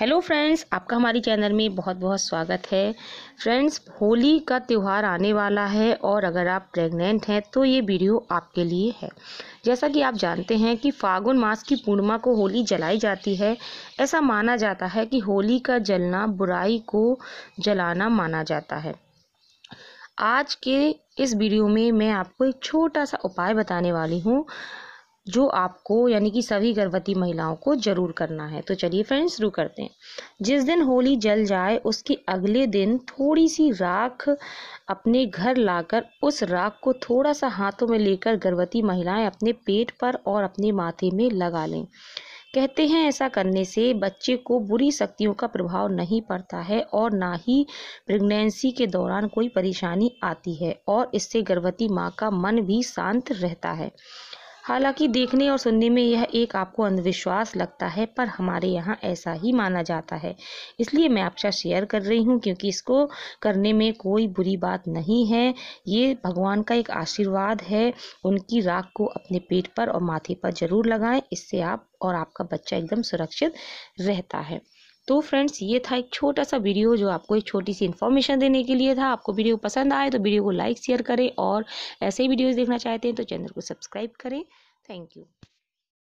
hello friends आपका हमारे channel में बहुत बहुत स्वागत है फ्रेंड्स होली का त्यौहार आने वाला है और अगर आप प्रेग्नेंट हैं तो ये वीडियो आपके लिए है जैसा कि आप जानते हैं कि फागुन मास की पूर्णिमा को होली जलाई जाती है ऐसा माना जाता है कि होली का जलना बुराई को जलाना माना जाता है आज के इस वीडियो में मैं आपको एक छोटा सा उपाय बताने वाली हूँ जो आपको यानी कि सभी गर्भवती महिलाओं को जरूर करना है तो चलिए फ्रेंड्स शुरू करते हैं जिस दिन होली जल जाए उसके अगले दिन थोड़ी सी राख अपने घर लाकर उस राख को थोड़ा सा हाथों में लेकर गर्भवती महिलाएं अपने पेट पर और अपने माथे में लगा लें कहते हैं ऐसा करने से बच्चे को बुरी शक्तियों का प्रभाव नहीं पड़ता है और ना ही प्रेगनेंसी के दौरान कोई परेशानी आती है और इससे गर्भवती माँ का मन भी शांत रहता है हालांकि देखने और सुनने में यह एक आपको अंधविश्वास लगता है पर हमारे यहाँ ऐसा ही माना जाता है इसलिए मैं आपसे शेयर कर रही हूँ क्योंकि इसको करने में कोई बुरी बात नहीं है ये भगवान का एक आशीर्वाद है उनकी राख को अपने पेट पर और माथे पर ज़रूर लगाएं इससे आप और आपका बच्चा एकदम सुरक्षित रहता है तो फ्रेंड्स ये था एक छोटा सा वीडियो जो आपको एक छोटी सी इन्फॉर्मेशन देने के लिए था आपको वीडियो पसंद आए तो वीडियो को लाइक शेयर करें और ऐसे ही वीडियोज़ देखना चाहते हैं तो चैनल को सब्सक्राइब करें थैंक यू